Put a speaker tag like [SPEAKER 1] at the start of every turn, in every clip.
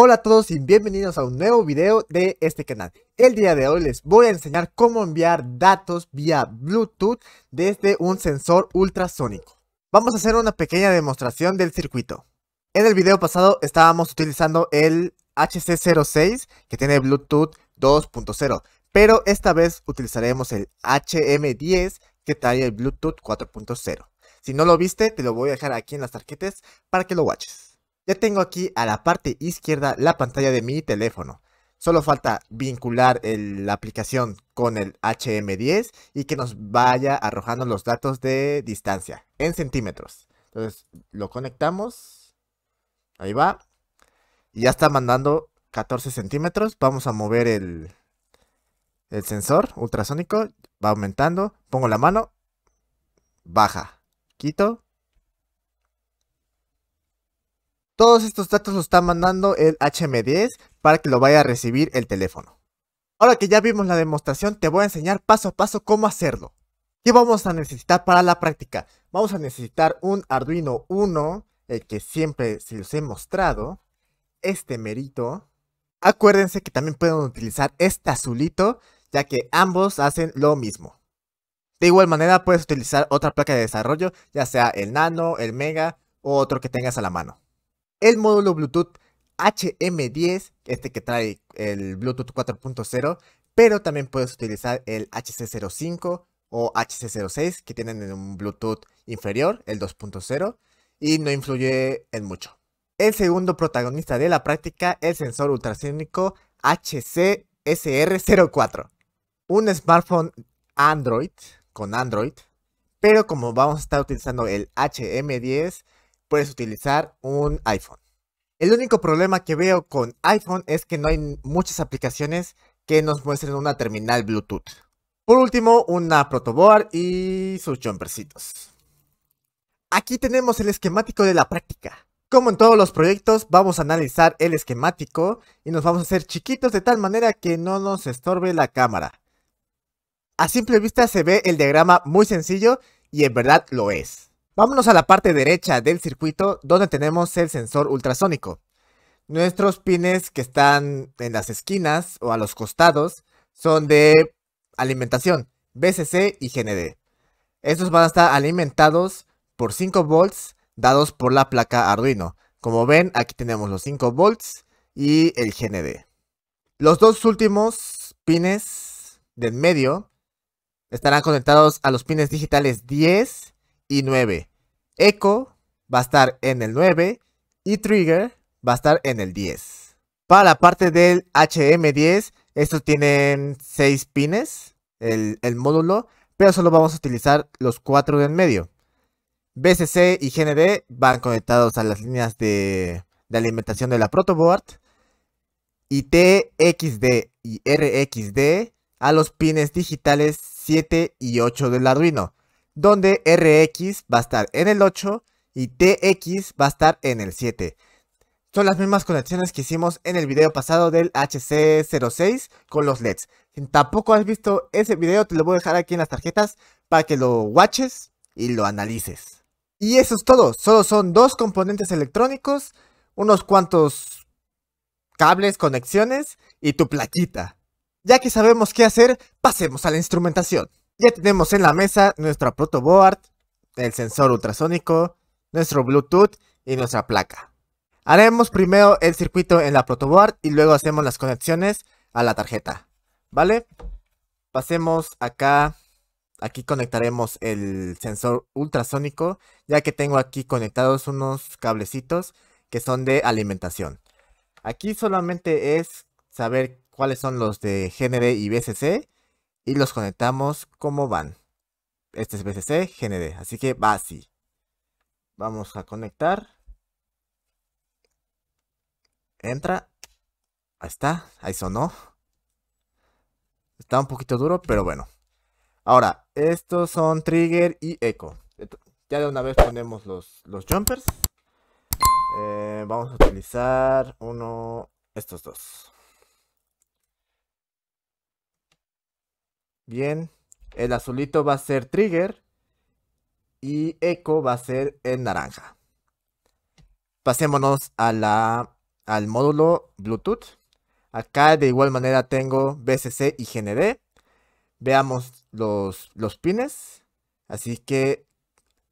[SPEAKER 1] Hola a todos y bienvenidos a un nuevo video de este canal. El día de hoy les voy a enseñar cómo enviar datos vía Bluetooth desde un sensor ultrasónico. Vamos a hacer una pequeña demostración del circuito. En el video pasado estábamos utilizando el HC06 que tiene Bluetooth 2.0, pero esta vez utilizaremos el HM10 que trae el Bluetooth 4.0. Si no lo viste, te lo voy a dejar aquí en las tarjetas para que lo watches. Ya tengo aquí a la parte izquierda la pantalla de mi teléfono. Solo falta vincular la aplicación con el HM10 y que nos vaya arrojando los datos de distancia en centímetros. Entonces lo conectamos. Ahí va. Y ya está mandando 14 centímetros. Vamos a mover el, el sensor ultrasónico. Va aumentando. Pongo la mano. Baja. Quito. Todos estos datos los está mandando el HM10 para que lo vaya a recibir el teléfono. Ahora que ya vimos la demostración, te voy a enseñar paso a paso cómo hacerlo. ¿Qué vamos a necesitar para la práctica? Vamos a necesitar un Arduino 1, el que siempre se los he mostrado, este merito. Acuérdense que también pueden utilizar este azulito, ya que ambos hacen lo mismo. De igual manera puedes utilizar otra placa de desarrollo, ya sea el Nano, el Mega o otro que tengas a la mano el módulo Bluetooth HM10, este que trae el Bluetooth 4.0, pero también puedes utilizar el HC05 o HC06 que tienen en un Bluetooth inferior, el 2.0, y no influye en mucho. El segundo protagonista de la práctica, el sensor ultrasónico HCSR04, un smartphone Android con Android, pero como vamos a estar utilizando el HM10, puedes utilizar un iPhone. El único problema que veo con iPhone es que no hay muchas aplicaciones que nos muestren una terminal Bluetooth. Por último, una protoboard y sus jumpercitos. Aquí tenemos el esquemático de la práctica. Como en todos los proyectos, vamos a analizar el esquemático y nos vamos a hacer chiquitos de tal manera que no nos estorbe la cámara. A simple vista se ve el diagrama muy sencillo y en verdad lo es. Vámonos a la parte derecha del circuito donde tenemos el sensor ultrasónico. Nuestros pines que están en las esquinas o a los costados son de alimentación, BCC y GND. Estos van a estar alimentados por 5 volts dados por la placa Arduino. Como ven, aquí tenemos los 5 volts y el GND. Los dos últimos pines del medio estarán conectados a los pines digitales 10 y 9. Echo va a estar en el 9 y Trigger va a estar en el 10. Para la parte del HM10, estos tienen 6 pines, el, módulo, pero solo vamos a utilizar los 4 en medio. BCC y GND van conectados a las líneas de, de alimentación de la protoboard y TXD y RXD a los pines digitales 7 y 8 del Arduino donde RX va a estar en el 8 y TX va a estar en el 7. Son las mismas conexiones que hicimos en el video pasado del HC06 con los LEDs. Si tampoco has visto ese video, te lo voy a dejar aquí en las tarjetas para que lo watches y lo analices. Y eso es todo, solo son dos componentes electrónicos, unos cuantos cables, conexiones y tu plaquita. Ya que sabemos qué hacer, pasemos a la instrumentación. Ya tenemos en la mesa nuestra protoboard, el sensor ultrasónico, nuestro Bluetooth y nuestra placa. Haremos primero el circuito en la protoboard y luego hacemos las conexiones a la tarjeta, ¿vale? Pasemos acá, aquí conectaremos el sensor ultrasónico, ya que tengo aquí conectados unos cablecitos que son de alimentación. Aquí solamente es saber cuáles son los de GND y BCC y los conectamos como van. Este es BCC, GND, así que va así. Vamos a conectar. Entra. Ahí está, ahí sonó. Está un poquito duro, pero bueno. Ahora, estos son trigger y echo. Ya de una vez ponemos los, los jumpers. Eh, vamos a utilizar uno, estos dos. Bien, el azulito va a ser Trigger y eco va a ser el naranja. Pasémonos al módulo Bluetooth. Acá de igual manera tengo BCC y GND. Veamos los, los pines. Así que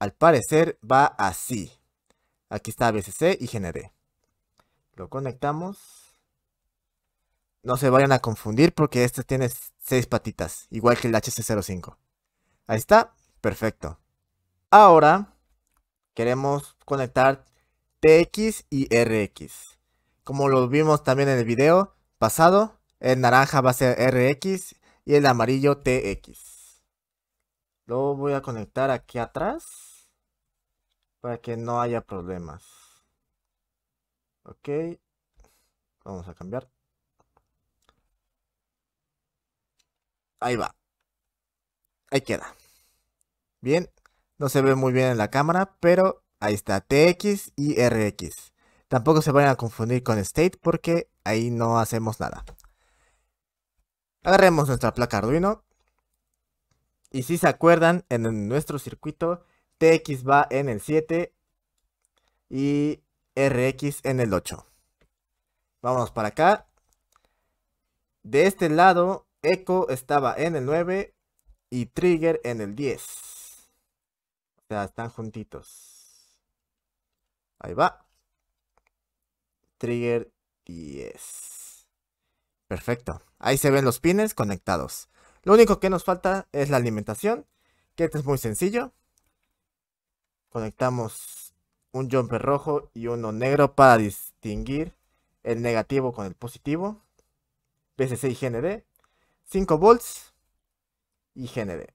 [SPEAKER 1] al parecer va así. Aquí está BCC y GND. Lo conectamos. No se vayan a confundir porque este tiene seis patitas, igual que el HC05. Ahí está, perfecto. Ahora queremos conectar TX y RX. Como lo vimos también en el video pasado, el naranja va a ser RX y el amarillo TX. Lo voy a conectar aquí atrás para que no haya problemas. Ok, vamos a cambiar. Ahí va. Ahí queda. Bien. No se ve muy bien en la cámara, pero ahí está. TX y RX. Tampoco se vayan a confundir con state porque ahí no hacemos nada. Agarremos nuestra placa Arduino. Y si se acuerdan, en nuestro circuito TX va en el 7 y RX en el 8. Vamos para acá. De este lado Echo estaba en el 9 y Trigger en el 10. O sea, están juntitos. Ahí va. Trigger 10. Perfecto. Ahí se ven los pines conectados. Lo único que nos falta es la alimentación, que este es muy sencillo. Conectamos un jumper rojo y uno negro para distinguir el negativo con el positivo. VCC y GND. 5 volts y GND.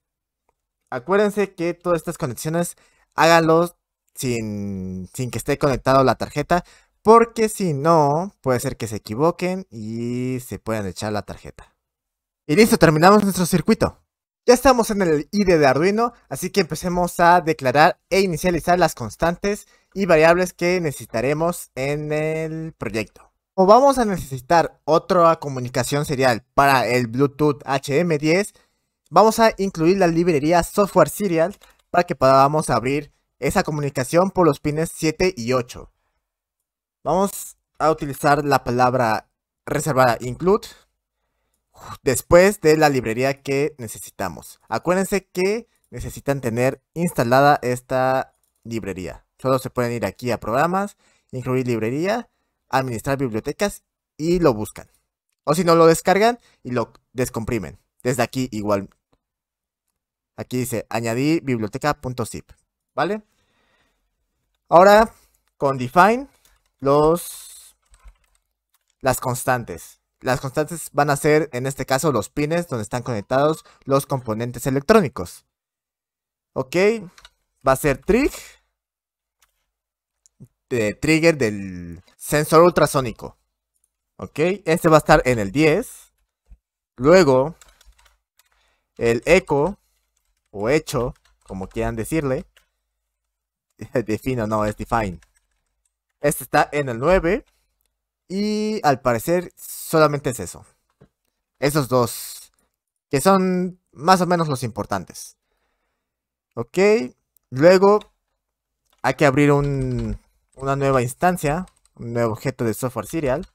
[SPEAKER 1] Acuérdense que todas estas conexiones háganlos sin, sin que esté conectado la tarjeta, porque si no, puede ser que se equivoquen y se puedan echar la tarjeta. Y listo, terminamos nuestro circuito. Ya estamos en el IDE de Arduino, así que empecemos a declarar e inicializar las constantes y variables que necesitaremos en el proyecto. O vamos a necesitar otra comunicación serial para el Bluetooth HM10, vamos a incluir la librería Software Serial para que podamos abrir esa comunicación por los pines 7 y 8. Vamos a utilizar la palabra reservada include después de la librería que necesitamos. Acuérdense que necesitan tener instalada esta librería. Solo se pueden ir aquí a programas, incluir librería administrar bibliotecas y lo buscan. O si no, lo descargan y lo descomprimen. Desde aquí igual. Aquí dice añadir biblioteca.zip. ¿Vale? Ahora, con define, los, las constantes. Las constantes van a ser, en este caso, los pines donde están conectados los componentes electrónicos. Ok, va a ser trig de trigger del sensor ultrasónico. ¿Ok? Este va a estar en el 10. Luego, el eco, o hecho, como quieran decirle. Defino, no, es define. Este está en el 9. Y al parecer solamente es eso. Esos dos. Que son más o menos los importantes. Ok. Luego hay que abrir un una nueva instancia, un nuevo objeto de software serial,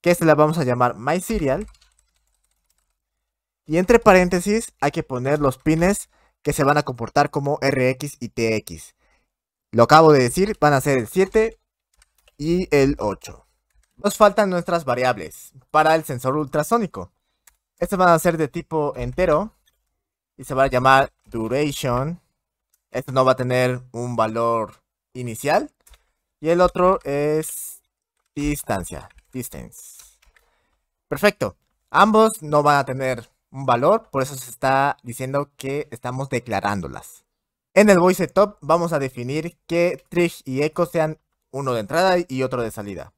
[SPEAKER 1] que se la vamos a llamar MySerial. Y entre paréntesis hay que poner los pines que se van a comportar como RX y TX. Lo acabo de decir, van a ser el 7 y el 8. Nos faltan nuestras variables para el sensor ultrasónico. Estas van a ser de tipo entero y se va a llamar duration. Esto no va a tener un valor inicial. Y el otro es distancia, distance. Perfecto. Ambos no van a tener un valor, por eso se está diciendo que estamos declarándolas. En el voice top vamos a definir que trig y echo sean uno de entrada y otro de salida.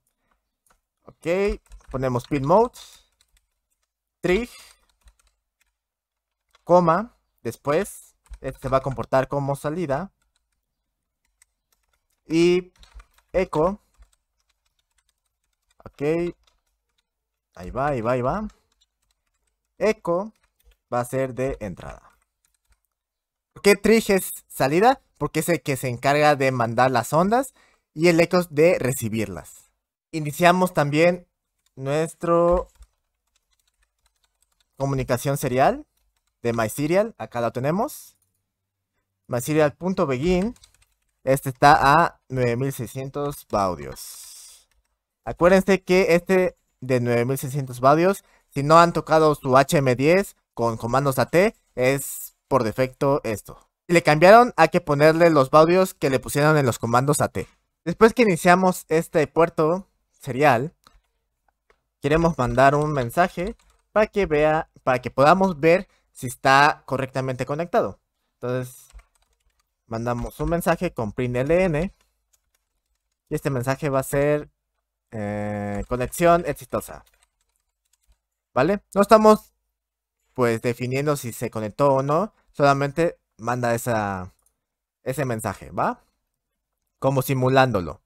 [SPEAKER 1] Ok, ponemos pin mode, trig, coma, después este se va a comportar como salida y eco. Ok. Ahí va, ahí va, ahí va. Eco va a ser de entrada. ¿Por qué triges es salida? Porque es el que se encarga de mandar las ondas y el eco de recibirlas. Iniciamos también nuestro comunicación serial de MySerial. Acá lo tenemos. MySerial.begin este está a 9600 baudios. Acuérdense que este de 9600 baudios, si no han tocado su HM10 con comandos AT, es por defecto esto. Le cambiaron a que ponerle los baudios que le pusieron en los comandos AT. Después que iniciamos este puerto serial, queremos mandar un mensaje para que vea, para que podamos ver si está correctamente conectado. Entonces, mandamos un mensaje con println y este mensaje va a ser eh, conexión exitosa. ¿Vale? No estamos pues definiendo si se conectó o no, solamente manda esa, ese mensaje, ¿va? Como simulándolo.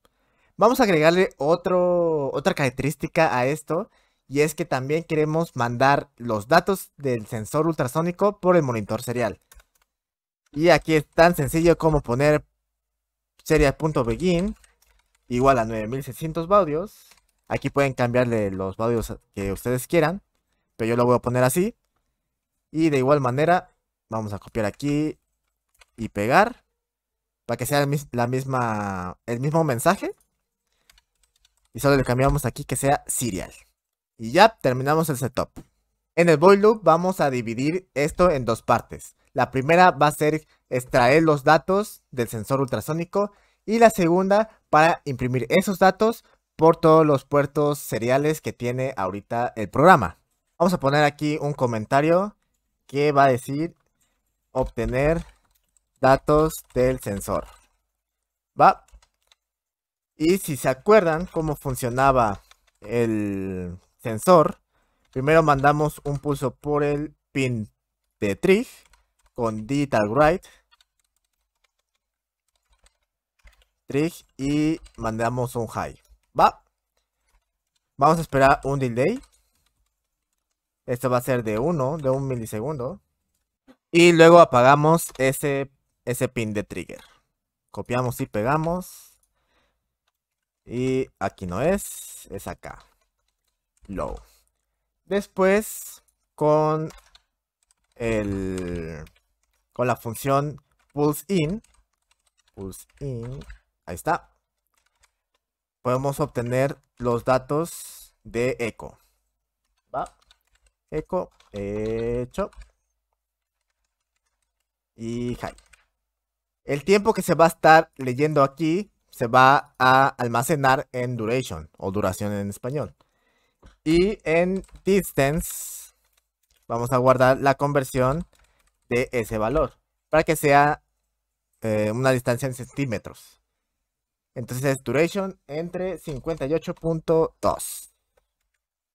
[SPEAKER 1] Vamos a agregarle otro, otra característica a esto y es que también queremos mandar los datos del sensor ultrasónico por el monitor serial. Y aquí es tan sencillo como poner serial.begin igual a 9600 baudios. Aquí pueden cambiarle los baudios que ustedes quieran, pero yo lo voy a poner así. Y de igual manera, vamos a copiar aquí y pegar para que sea la misma, el mismo mensaje. Y solo le cambiamos aquí que sea serial. Y ya terminamos el setup. En el void loop vamos a dividir esto en dos partes. La primera va a ser extraer los datos del sensor ultrasónico y la segunda para imprimir esos datos por todos los puertos seriales que tiene ahorita el programa. Vamos a poner aquí un comentario que va a decir obtener datos del sensor. ¿Va? Y si se acuerdan cómo funcionaba el sensor, primero mandamos un pulso por el pin de trig con Digital Write. Trig y mandamos un high. Va. Vamos a esperar un delay. Esto va a ser de uno. de un milisegundo. Y luego apagamos ese, ese pin de trigger. Copiamos y pegamos. Y aquí no es, es acá. Low. Después, con el con la función pulse in. Pulse in. Ahí está. Podemos obtener los datos de eco. Va. Eco. Hecho. Y hi. El tiempo que se va a estar leyendo aquí se va a almacenar en duration o duración en español. Y en distance vamos a guardar la conversión ese valor para que sea eh, una distancia en centímetros. Entonces es duration entre 58.2.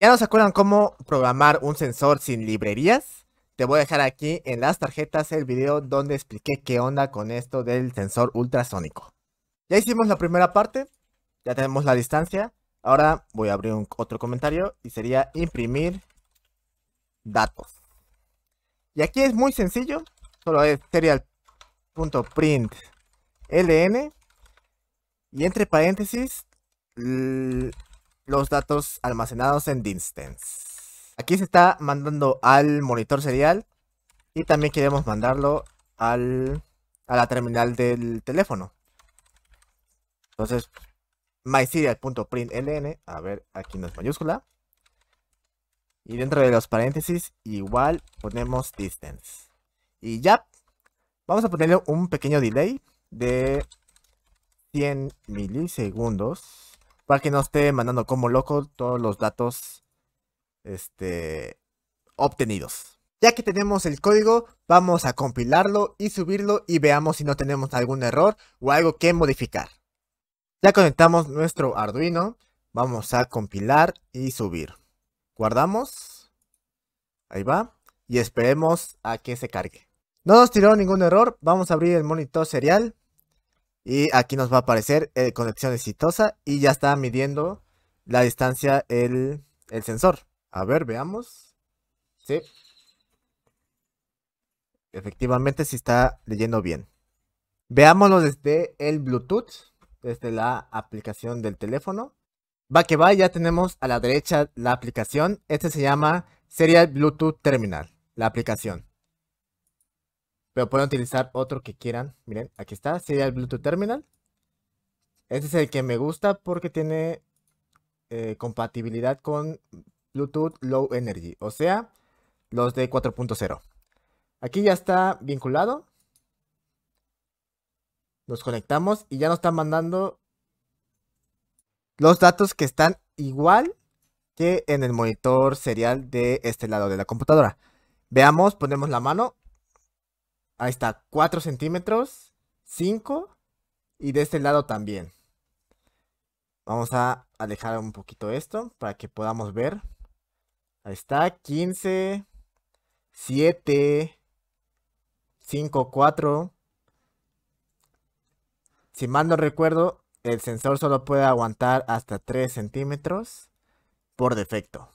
[SPEAKER 1] ¿Ya nos se acuerdan cómo programar un sensor sin librerías? Te voy a dejar aquí en las tarjetas el video donde expliqué qué onda con esto del sensor ultrasónico. Ya hicimos la primera parte, ya tenemos la distancia. Ahora voy a abrir otro comentario y sería imprimir datos. Y aquí es muy sencillo, solo es Serial.println y entre paréntesis los datos almacenados en Dinstance. Aquí se está mandando al monitor serial y también queremos mandarlo al, a la terminal del teléfono. Entonces, myserial.println, a ver, aquí no es mayúscula, y dentro de los paréntesis, igual ponemos distance. Y ya, vamos a ponerle un pequeño delay de 100 milisegundos para que no esté mandando como loco todos los datos este, obtenidos. Ya que tenemos el código, vamos a compilarlo y subirlo y veamos si no tenemos algún error o algo que modificar. Ya conectamos nuestro Arduino, vamos a compilar y subir. Guardamos. Ahí va. Y esperemos a que se cargue. No nos tiró ningún error. Vamos a abrir el monitor serial. Y aquí nos va a aparecer eh, conexión exitosa. Y ya está midiendo la distancia el, sensor. A ver, veamos. Sí. Efectivamente, si sí está leyendo bien. Veámoslo desde el Bluetooth, desde la aplicación del teléfono. Va que va, ya tenemos a la derecha la aplicación. Este se llama Serial Bluetooth Terminal, la aplicación. Pero pueden utilizar otro que quieran. Miren, aquí está, Serial Bluetooth Terminal. Este es el que me gusta porque tiene eh, compatibilidad con Bluetooth Low Energy, o sea, los de 4.0. Aquí ya está vinculado. Nos conectamos y ya nos está mandando los datos que están igual que en el monitor serial de este lado de la computadora. Veamos, ponemos la mano. Ahí está, 4 centímetros, 5 y de este lado también. Vamos a alejar un poquito esto para que podamos ver. Ahí está, 15, 7, 5, 4. Si mal no recuerdo, el sensor solo puede aguantar hasta 3 centímetros por defecto.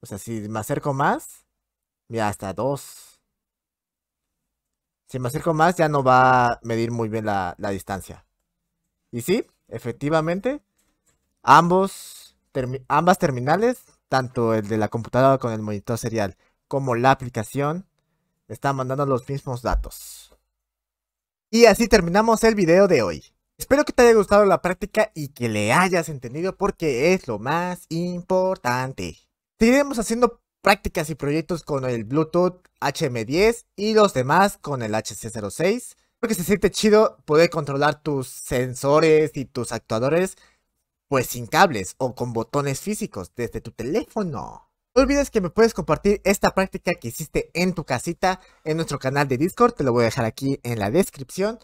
[SPEAKER 1] O sea, si me acerco más, ya hasta 2. Si me acerco más, ya no va a medir muy bien la, distancia. Y sí, efectivamente, ambos, ambas terminales, tanto el de la computadora con el monitor serial como la aplicación, están mandando los mismos datos. Y así terminamos el video de hoy. Espero que te haya gustado la práctica y que le hayas entendido porque es lo más importante. Seguiremos haciendo prácticas y proyectos con el Bluetooth HM10 y los demás con el HC06. Porque se siente chido poder controlar tus sensores y tus actuadores pues sin cables o con botones físicos desde tu teléfono. No olvides que me puedes compartir esta práctica que hiciste en tu casita en nuestro canal de Discord, te lo voy a dejar aquí en la descripción.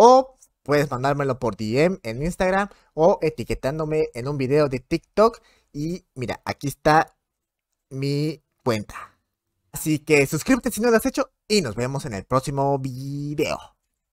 [SPEAKER 1] O Puedes mandármelo por DM en Instagram o etiquetándome en un video de TikTok. Y mira, aquí está mi cuenta. Así que suscríbete si no lo has hecho y nos vemos en el próximo video.